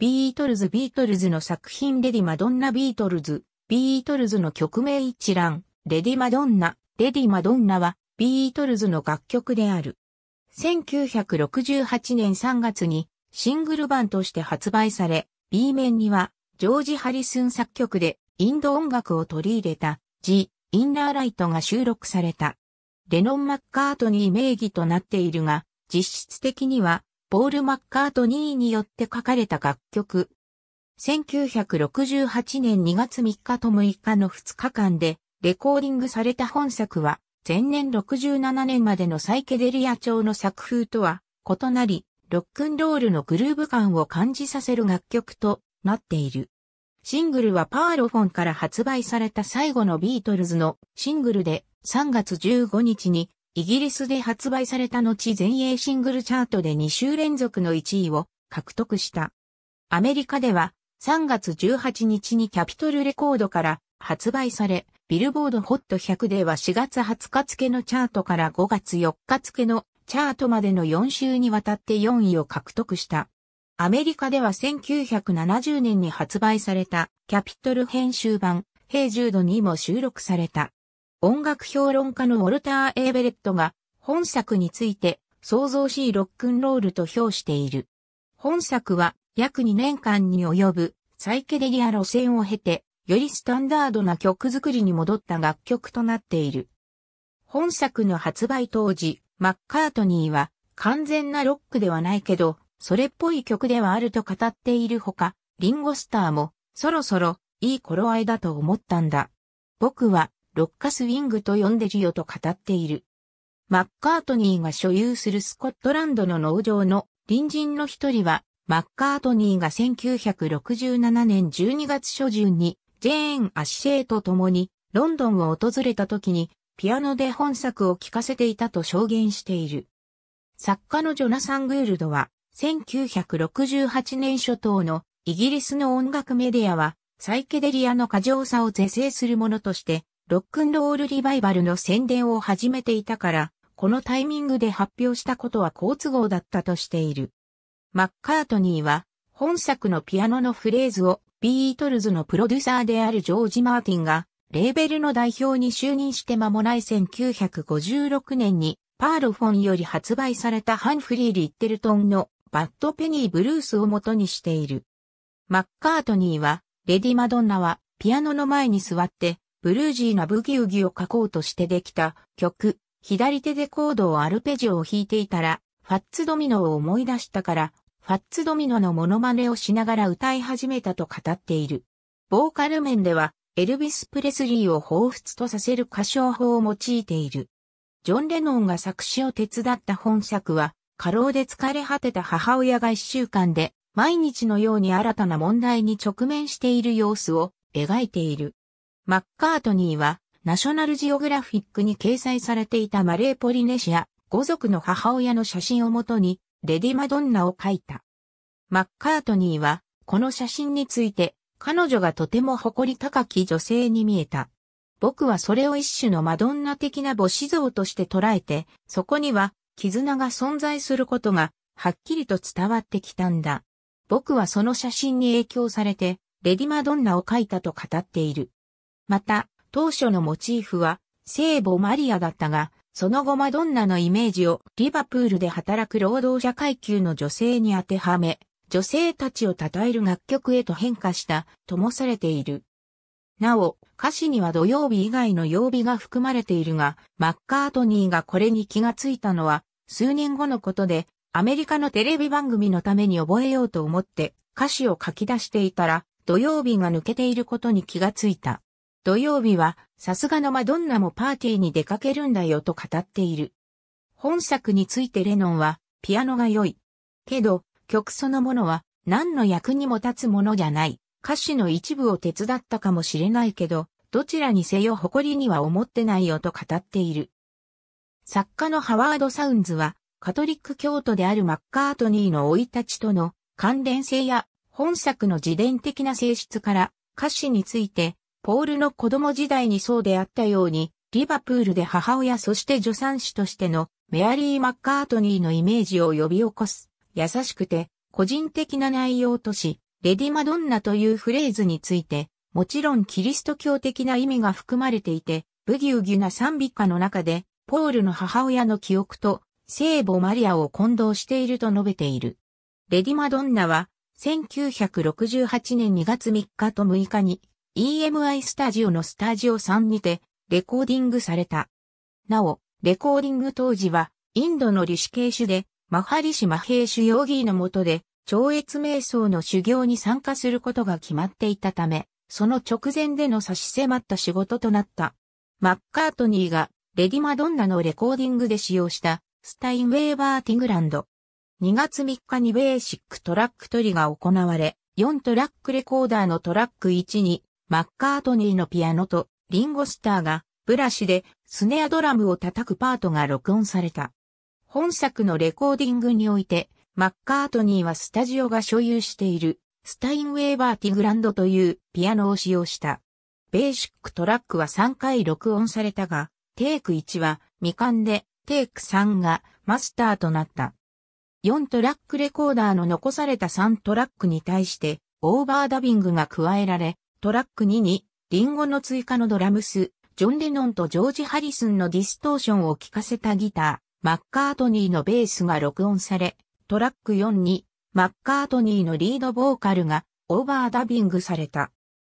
ビートルズビートルズの作品レディマドンナビートルズビートルズの曲名一覧レディマドンナレディマドンナはビートルズの楽曲である。1968年3月にシングル版として発売され、B 面にはジョージ・ハリスン作曲でインド音楽を取り入れた G・ インナーライトが収録された。レノン・マッカートニー名義となっているが、実質的にはポール・マッカートニーによって書かれた楽曲。1968年2月3日と6日の2日間で、レコーディングされた本作は、前年67年までのサイケデリア調の作風とは異なり、ロックンロールのグルーヴ感を感じさせる楽曲となっている。シングルはパーロフォンから発売された最後のビートルズのシングルで3月15日にイギリスで発売された後全英シングルチャートで2週連続の1位を獲得した。アメリカでは3月18日にキャピトルレコードから発売され、ビルボードホット100では4月20日付のチャートから5月4日付のチャートまでの4週にわたって4位を獲得した。アメリカでは1970年に発売されたキャピトル編集版、平重度にも収録された。音楽評論家のウォルター・エーベレットが本作について創造しいロックンロールと評している。本作は約2年間に及ぶサイケデリア路線を経て、よりスタンダードな曲作りに戻った楽曲となっている。本作の発売当時、マッカートニーは完全なロックではないけど、それっぽい曲ではあると語っているほか、リンゴスターもそろそろいい頃合いだと思ったんだ。僕はロッカスウィングと呼んでるよと語っている。マッカートニーが所有するスコットランドの農場の隣人の一人は、マッカートニーが1967年12月初旬にジェーン・アッシェイと共にロンドンを訪れた時にピアノで本作を聴かせていたと証言している。作家のジョナサン・グールドは1968年初頭のイギリスの音楽メディアはサイケデリアの過剰さを是正するものとしてロックンロールリバイバルの宣伝を始めていたから、このタイミングで発表したことは好都合だったとしている。マッカートニーは、本作のピアノのフレーズをビートルズのプロデューサーであるジョージ・マーティンが、レーベルの代表に就任して間もない1956年に、パールフォンより発売されたハンフリー・リッテルトンのバッドペニー・ブルースを元にしている。マッカートニーは、レディ・マドンナはピアノの前に座ってブルージーなブギウギを書こうとしてできた曲、左手でコードをアルペジオを弾いていたら、ファッツドミノを思い出したから、ファッツドミノのモノマネをしながら歌い始めたと語っている。ボーカル面では、エルビス・プレスリーを彷彿とさせる歌唱法を用いている。ジョン・レノンが作詞を手伝った本作は、過労で疲れ果てた母親が一週間で、毎日のように新たな問題に直面している様子を描いている。マッカートニーは、ナショナルジオグラフィックに掲載されていたマレーポリネシア、五族の母親の写真をもとに、レディ・マドンナを描いた。マッカートニーは、この写真について、彼女がとても誇り高き女性に見えた。僕はそれを一種のマドンナ的な母子像として捉えて、そこには、絆が存在することが、はっきりと伝わってきたんだ。僕はその写真に影響されて、レディ・マドンナを描いたと語っている。また、当初のモチーフは、聖母マリアだったが、その後マドンナのイメージをリバプールで働く労働者階級の女性に当てはめ、女性たちを称える楽曲へと変化したともされている。なお、歌詞には土曜日以外の曜日が含まれているが、マッカートニーがこれに気がついたのは、数年後のことで、アメリカのテレビ番組のために覚えようと思って歌詞を書き出していたら、土曜日が抜けていることに気がついた。土曜日は、さすがのマドンナもパーティーに出かけるんだよと語っている。本作についてレノンは、ピアノが良い。けど、曲そのものは、何の役にも立つものじゃない。歌詞の一部を手伝ったかもしれないけど、どちらにせよ誇りには思ってないよと語っている。作家のハワード・サウンズは、カトリック教徒であるマッカートニーの生い立ちとの関連性や本作の自伝的な性質から歌詞についてポールの子供時代にそうであったように、リバプールで母親そして助産師としてのメアリー・マッカートニーのイメージを呼び起こす、優しくて個人的な内容とし、レディ・マドンナというフレーズについて、もちろんキリスト教的な意味が含まれていて、ブギウギな賛美歌の中で、ポールの母親の記憶と聖母マリアを混同していると述べている。レディ・マドンナは、1968年2月3日と6日に EMI スタジオのスタジオ3にてレコーディングされた。なお、レコーディング当時はインドのリシケーシュでマハリシマヘーシュヨーギーの下で超越瞑想の修行に参加することが決まっていたため、その直前での差し迫った仕事となった。マッカートニーがレディマドンナのレコーディングで使用したスタインウェーバーティグランド。2月3日にベーシックトラック取りが行われ、4トラックレコーダーのトラック1にマッカートニーのピアノとリンゴスターがブラシでスネアドラムを叩くパートが録音された。本作のレコーディングにおいて、マッカートニーはスタジオが所有しているスタインウェーバーティグランドというピアノを使用した。ベーシックトラックは3回録音されたが、テイク1は未完で、テイク3がマスターとなった。4トラックレコーダーの残された3トラックに対して、オーバーダビングが加えられ、トラック2に、リンゴの追加のドラムス、ジョン・レノンとジョージ・ハリスンのディストーションを聴かせたギター、マッカートニーのベースが録音され、トラック4に、マッカートニーのリードボーカルがオーバーダビングされた。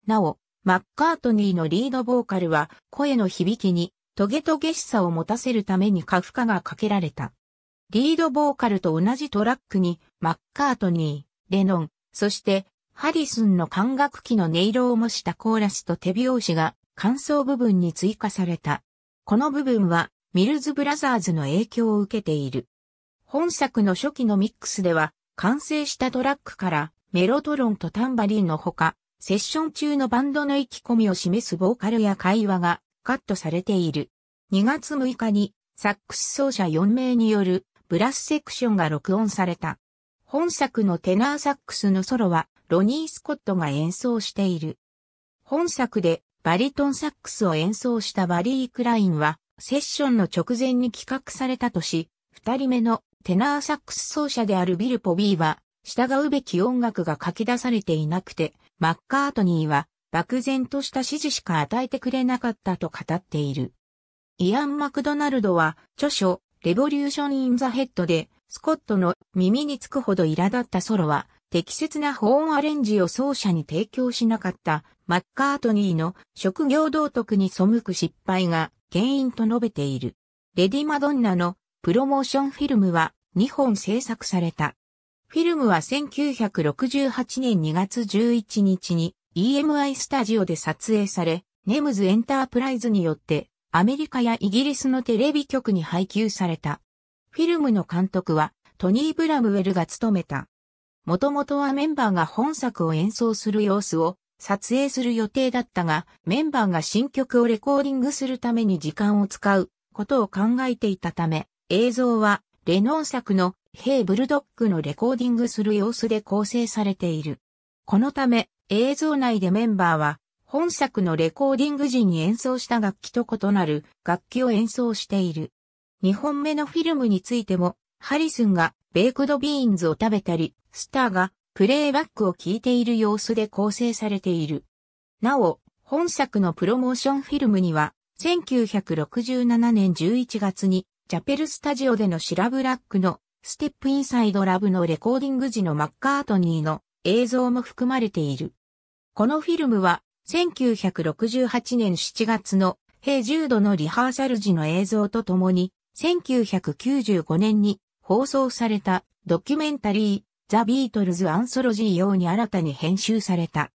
なお、マッカートニーのリードボーカルは声の響きにトゲトゲしさを持たせるためにカフカがかけられた。リードボーカルと同じトラックにマッカートニー、レノン、そしてハリスンの管楽器の音色を模したコーラスと手拍子が間奏部分に追加された。この部分はミルズブラザーズの影響を受けている。本作の初期のミックスでは完成したトラックからメロトロンとタンバリンのほか、セッション中のバンドの意気込みを示すボーカルや会話がカットされている。2月6日にサックス奏者4名によるブラスセクションが録音された。本作のテナーサックスのソロはロニー・スコットが演奏している。本作でバリトンサックスを演奏したバリー・クラインは、セッションの直前に企画されたとし、二人目のテナーサックス奏者であるビル・ポビーは、従うべき音楽が書き出されていなくて、マッカートニーは、漠然とした指示しか与えてくれなかったと語っている。イアン・マクドナルドは、著書、レボリューション・イン・ザ・ヘッドで、スコットの耳につくほど苛立ったソロは、適切な保温アレンジを奏者に提供しなかったマッカートニーの職業道徳に背く失敗が原因と述べている。レディ・マドンナのプロモーションフィルムは2本制作された。フィルムは1968年2月11日に EMI スタジオで撮影され、ネムズエンタープライズによってアメリカやイギリスのテレビ局に配給された。フィルムの監督はトニー・ブラムウェルが務めた。もともとはメンバーが本作を演奏する様子を撮影する予定だったが、メンバーが新曲をレコーディングするために時間を使うことを考えていたため、映像はレノン作のヘイブルドッグのレコーディングする様子で構成されている。このため映像内でメンバーは本作のレコーディング時に演奏した楽器と異なる楽器を演奏している。2本目のフィルムについてもハリスンがベイクドビーンズを食べたり、スターがプレイバックを聞いている様子で構成されている。なお、本作のプロモーションフィルムには、1967年11月に、ジャペルスタジオでのシラブラックの、ステップインサイドラブのレコーディング時のマッカートニーの映像も含まれている。このフィルムは、1968年7月の、平重度のリハーサル時の映像とともに、1995年に放送されたドキュメンタリーザ・ビートルズ・アンソロジー用に新たに編集された。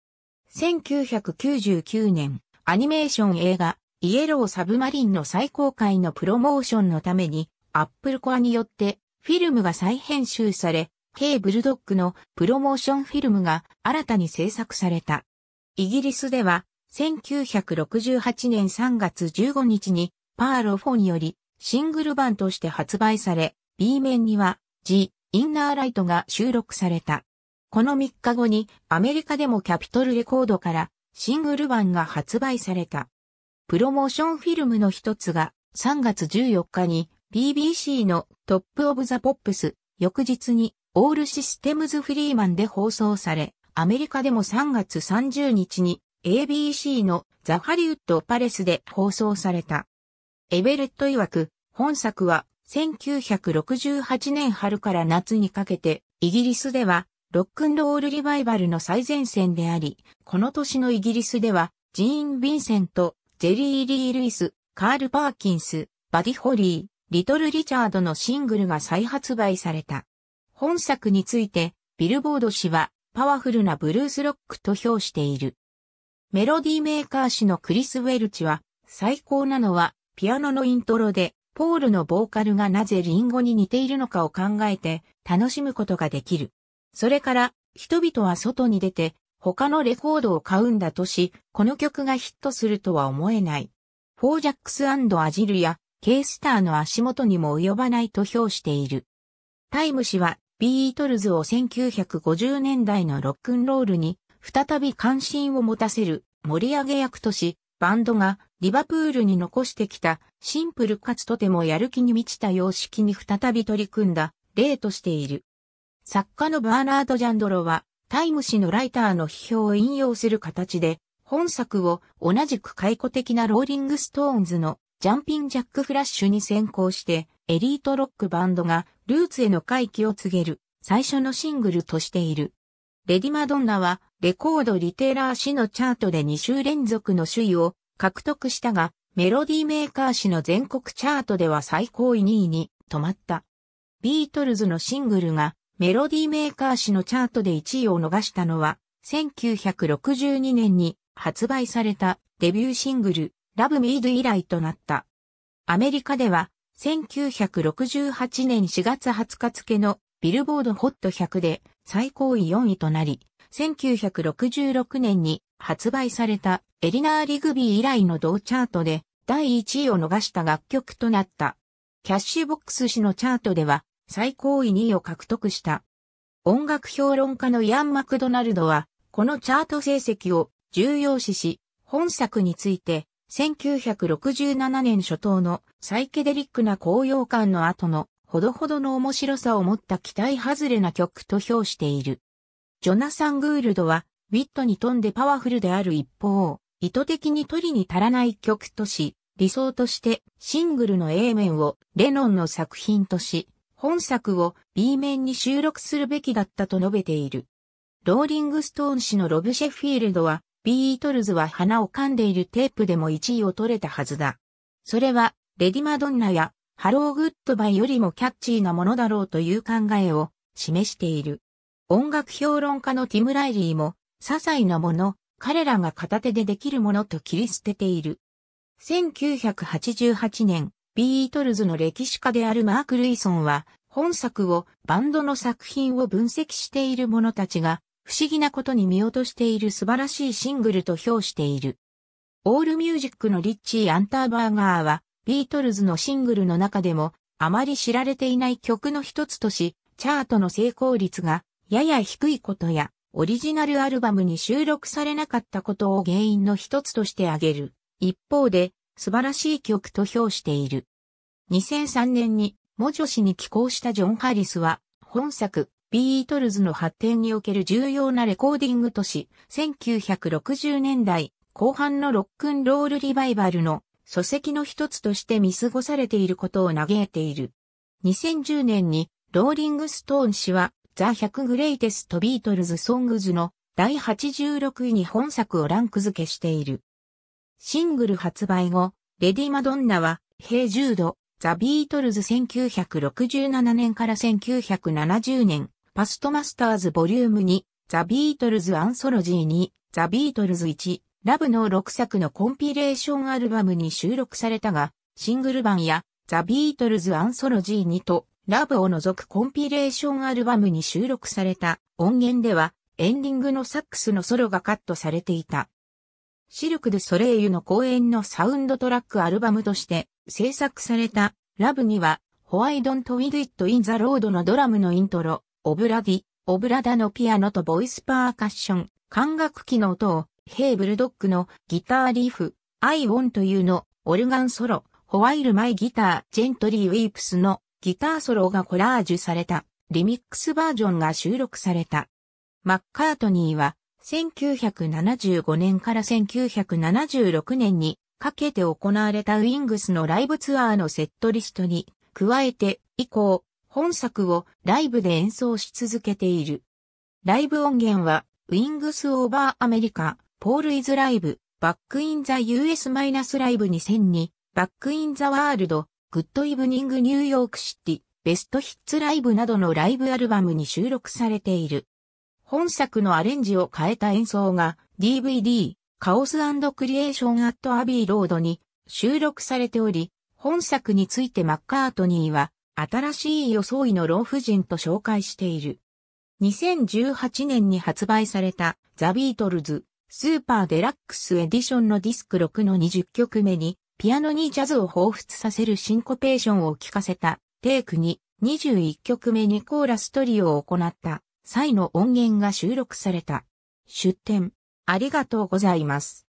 1999年、アニメーション映画イエロー・サブマリンの再公開のプロモーションのためにアップルコアによってフィルムが再編集され、ヘイ・ブルドッグのプロモーションフィルムが新たに制作された。イギリスでは1968年3月15日にパーロフォによりシングル版として発売され、B 面には G、インナーライトが収録された。この3日後にアメリカでもキャピトルレコードからシングル版が発売された。プロモーションフィルムの一つが3月14日に BBC のトップオブザポップス翌日にオールシステムズフリーマンで放送され、アメリカでも3月30日に ABC のザ・ハリウッド・パレスで放送された。エベレット曰く、本作は1968年春から夏にかけて、イギリスでは、ロックンロールリバイバルの最前線であり、この年のイギリスでは、ジーン・ヴィンセント、ジェリー・リー・ルイス、カール・パーキンス、バディ・ホリー、リトル・リチャードのシングルが再発売された。本作について、ビルボード氏は、パワフルなブルースロックと評している。メロディーメーカー氏のクリス・ウェルチは、最高なのは、ピアノのイントロで、ポールのボーカルがなぜリンゴに似ているのかを考えて楽しむことができる。それから人々は外に出て他のレコードを買うんだとし、この曲がヒットするとは思えない。フォージャックスアジルやケースターの足元にも及ばないと評している。タイム氏はビートルズを1950年代のロックンロールに再び関心を持たせる盛り上げ役とし、バンドがリバプールに残してきたシンプルかつとてもやる気に満ちた様式に再び取り組んだ例としている。作家のバーナード・ジャンドロはタイム誌のライターの批評を引用する形で本作を同じく解雇的なローリング・ストーンズのジャンピン・ジャック・フラッシュに先行してエリートロックバンドがルーツへの回帰を告げる最初のシングルとしている。レディマドンナは、レコードリテーラー誌のチャートで2週連続の首位を獲得したが、メロディーメーカー誌の全国チャートでは最高位2位に止まった。ビートルズのシングルがメロディーメーカー誌のチャートで1位を逃したのは、1962年に発売されたデビューシングル、ラブミード以来となった。アメリカでは、1968年4月20日付のビルボードホット100で最高位4位となり、1966年に発売されたエリナー・リグビー以来の同チャートで第1位を逃した楽曲となった。キャッシュボックス誌のチャートでは最高位2位を獲得した。音楽評論家のイアン・マクドナルドは、このチャート成績を重要視し、本作について、1967年初頭のサイケデリックな高揚感の後のほどほどの面白さを持った期待外れな曲と評している。ジョナサン・グールドは、ウィットに富んでパワフルである一方、意図的に取りに足らない曲とし、理想としてシングルの A 面をレノンの作品とし、本作を B 面に収録するべきだったと述べている。ローリングストーン氏のロブ・シェフィールドは、ビートルズは花を噛んでいるテープでも1位を取れたはずだ。それは、レディ・マドンナやハローグッドバイよりもキャッチーなものだろうという考えを示している。音楽評論家のティム・ライリーも、些細なもの、彼らが片手でできるものと切り捨てている。1988年、ビートルズの歴史家であるマーク・ルイソンは、本作をバンドの作品を分析している者たちが、不思議なことに見落としている素晴らしいシングルと評している。オールミュージックのリッチー・アンターバーガーは、ビートルズのシングルの中でもあまり知られていない曲の一つとし、チャートの成功率がやや低いことや、オリジナルアルバムに収録されなかったことを原因の一つとして挙げる。一方で、素晴らしい曲と評している。2003年に、モジョ氏に寄稿したジョン・ハリスは、本作、ビートルズの発展における重要なレコーディングとし、1960年代後半のロックンロールリバイバルの書籍の一つとして見過ごされていることを嘆いている。2010年にローリングストーン氏はザ・100グレイテスト・ビートルズ・ソングズの第86位に本作をランク付けしている。シングル発売後、レディ・マドンナは、ヘイ・ジュード、ザ・ビートルズ1967年から1970年、パストマスターズボリューム2、ザ・ビートルズ・アンソロジー2、ザ・ビートルズ1、ラブの6作のコンピレーションアルバムに収録されたが、シングル版やザ・ビートルズ・アンソロジー2とラブを除くコンピレーションアルバムに収録された音源ではエンディングのサックスのソロがカットされていた。シルク・ドゥ・ソレイユの公演のサウンドトラックアルバムとして制作されたラブにはホワイドント・ウィド・イット・イン・ザ・ロードのドラムのイントロ、オブラディ、オブラダのピアノとボイスパーカッション、管楽器の音をヘイブルドックのギターリーフ、アイオンと y o のオルガンソロ、ホワイルマイギター、ジェントリーウィープスのギターソロがコラージュされたリミックスバージョンが収録された。マッカートニーは1975年から1976年にかけて行われたウィングスのライブツアーのセットリストに加えて以降本作をライブで演奏し続けている。ライブ音源はウィングスオーバーアメリカポール・イズ・ライブ、バック・イン・ザ・ US- マイナスライブ2002、バック・イン・ザ・ワールド、グッド・イブニング・ニューヨーク・シティ、ベスト・ヒッツ・ライブなどのライブアルバムに収録されている。本作のアレンジを変えた演奏が DVD、カオスクリエーション・アット・アビー・ロードに収録されており、本作についてマッカートニーは、新しい装いの老婦人と紹介している。2018年に発売されたザ・ビートルズスーパーデラックスエディションのディスク6の20曲目に、ピアノにジャズを彷彿させるシンコペーションを聴かせた、テイクに21曲目にコーラストリオを行った際の音源が収録された。出展、ありがとうございます。